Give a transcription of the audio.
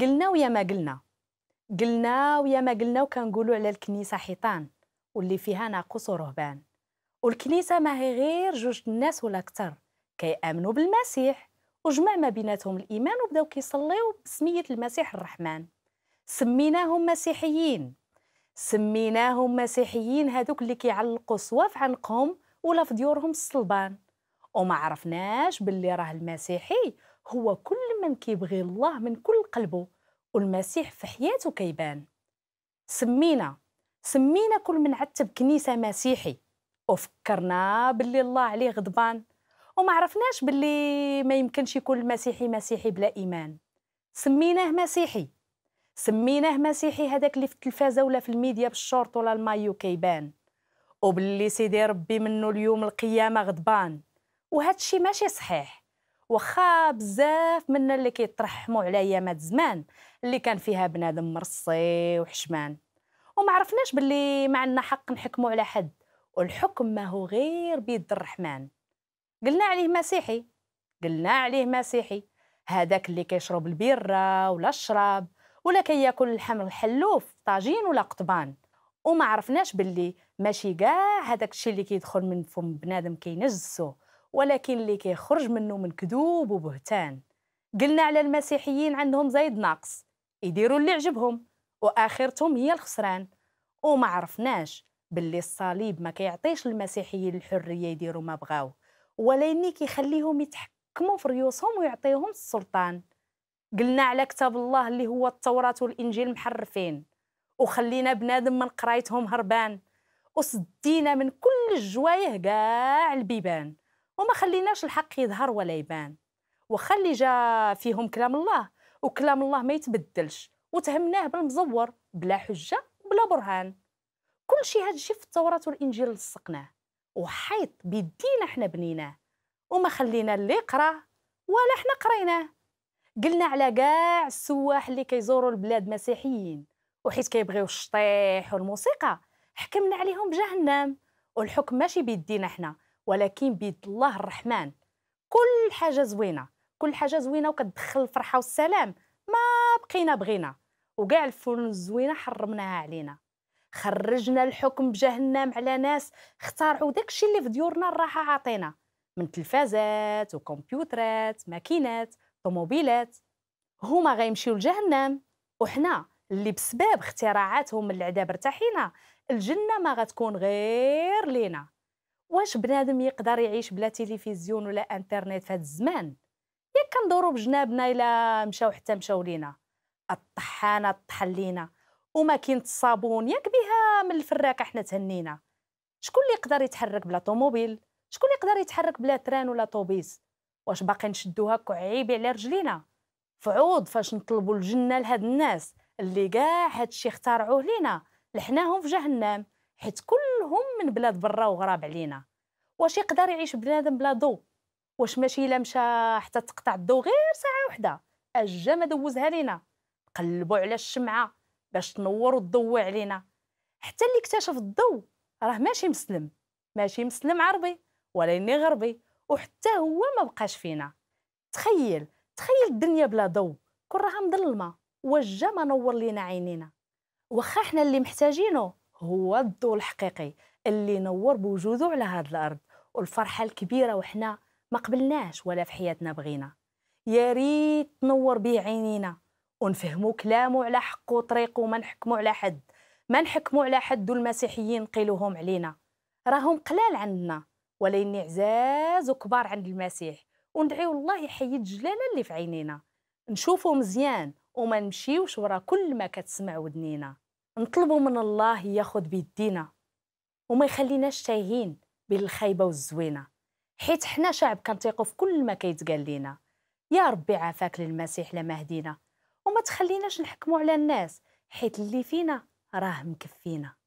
قلنا ويا ما قلنا قلنا ويا ما قلنا وكنقولوا على الكنيسه حيطان واللي فيها ناقوس ورهبان والكنيسه ما هي غير جوج الناس ولا اكثر كيامنوا بالمسيح وجمع ما بيناتهم الايمان وبداو كيصليو بسميه المسيح الرحمن سميناهم مسيحيين سميناهم مسيحيين هذوك اللي كيعلقوا سوا في عنقهم ولا في ديورهم الصلبان وما عرفناش باللي راه المسيحي هو كل من كيبغي الله من كل قلبه والمسيح في حياته كيبان سمينا سمينا كل من عتب كنيسه مسيحي وفكرنا باللي الله عليه غضبان وما عرفناش باللي ما يمكنش يكون المسيحي مسيحي بلا ايمان سميناه مسيحي سميناه مسيحي هذاك اللي في التلفازه ولا في الميديا بالشورت ولا المايو كيبان وباللي سيدي ربي منه اليوم القيامه غضبان وهذا الشيء ماشي صحيح واخا بزاف منا اللي كيترحموا على ايامات زمان اللي كان فيها بنادم مرصي وحشمان وما عرفناش باللي ما عندنا حق نحكموا على حد والحكم ما هو غير بيد الرحمن قلنا عليه مسيحي قلنا عليه مسيحي هذاك اللي كيشرب البيرة ولا الشراب ولا كياكل كي الحمر الحلوف طاجين ولا قطبان وما عرفناش باللي ماشي كاع هذاك الشيء اللي كيدخل من فم بنادم كينجسو ولكن اللي كيخرج منه من كذوب وبهتان قلنا على المسيحيين عندهم زايد ناقص يديروا اللي عجبهم واخرتهم هي الخسران وما عرفناش باللي الصليب ما كيعطيش المسيحيين الحريه يديروا ما بغاو اني كيخليهم يتحكموا في ريوسهم ويعطيهم السلطان قلنا على كتاب الله اللي هو التوراة والإنجيل محرفين وخلينا بنادم من قرايتهم هربان وصدينا من كل الجوايه كاع البيبان وما خليناش الحق يظهر ولا يبان وخلي جا فيهم كلام الله وكلام الله ما يتبدلش وتهمناه بالمزور بلا حجة بلا برهان كل شيء هادشي في التوراة والإنجيل لصقناه وحيط بيدينا حنا بنيناه وما خلينا اللي يقراه ولا حنا قريناه قلنا على كاع السواح اللي كيزوروا البلاد مسيحيين وحيت كيبغيو الشطيح والموسيقى حكمنا عليهم بجهنم والحكم ماشي بيدينا حنا ولكن بيد الله الرحمن كل حاجه زوينه كل حاجه زوينه وكتدخل الفرحه والسلام ما بقينا بغينا وكاع الفنون الزوينه حرمناها علينا خرجنا الحكم بجهنم على ناس اخترعوا داكشي اللي في ديورنا الراحه عاطينا من تلفازات وكمبيوترات ماكينات طوموبيلات هما غيمشيو لجهنم وحنا اللي بسبب اختراعاتهم العذاب ارتاحينا الجنه ما غتكون غير لينا واش بنادم يقدر يعيش بلا تلفزيون ولا انترنت في هذا الزمان ياك كندورو بجنابنا الا مشاو حتى مشاو لينا الطحانه طحن لينا وماكينه الصابون ياك بها من الفراكه حنا تهنينا شكون اللي يقدر يتحرك بلا طوموبيل شكون اللي يقدر يتحرك بلا تران ولا طوبيس واش باقي نشدو هكا عيب على رجلينا فعوض فاش نطلبوا الجنه لهاد الناس اللي كاع هادشي اخترعوه لينا لحناهم في جهنم حيت كلهم من بلاد برا وغراب علينا واش يقدر يعيش بنادم بلا ضو واش ماشي الا مشى حتى تقطع الضو غير ساعه وحده اجا ما دوزها لينا قلبوا على الشمعه باش تنور الضو علينا حتى اللي اكتشف الضو راه ماشي مسلم ماشي مسلم عربي ولا اني غربي وحتى هو ما بقاش فينا تخيل تخيل الدنيا بلا ضو كون راها مظلمه وجا ما نور لينا عينينا واخا حنا اللي محتاجينه هو الضوء الحقيقي اللي نور بوجوده على هذه الارض والفرحه الكبيره وحنا ما قبلناش ولا في حياتنا بغينا يا ريت نور به عينينا ونفهموا كلامه على حقه وطريقه وما نحكموا على حد ما نحكموا على حد والمسيحيين قيلوهم علينا راهم قلال عندنا ولكن عزاز وكبار عند المسيح وندعيو الله يحيي الجلاله اللي في عينينا نشوفو مزيان وما نمشيوش ورا كل ما كتسمع ودنينا نطلبوا من الله ياخذ بيدينا وما يخليناش تايهين بين الخايبه والزوينه حيت حنا شعب كنطيقوا في كل ما كيتقال لينا يا ربي عافاك للمسيح لما هدينا وما تخليناش نحكموا على الناس حيت اللي فينا راه مكفينا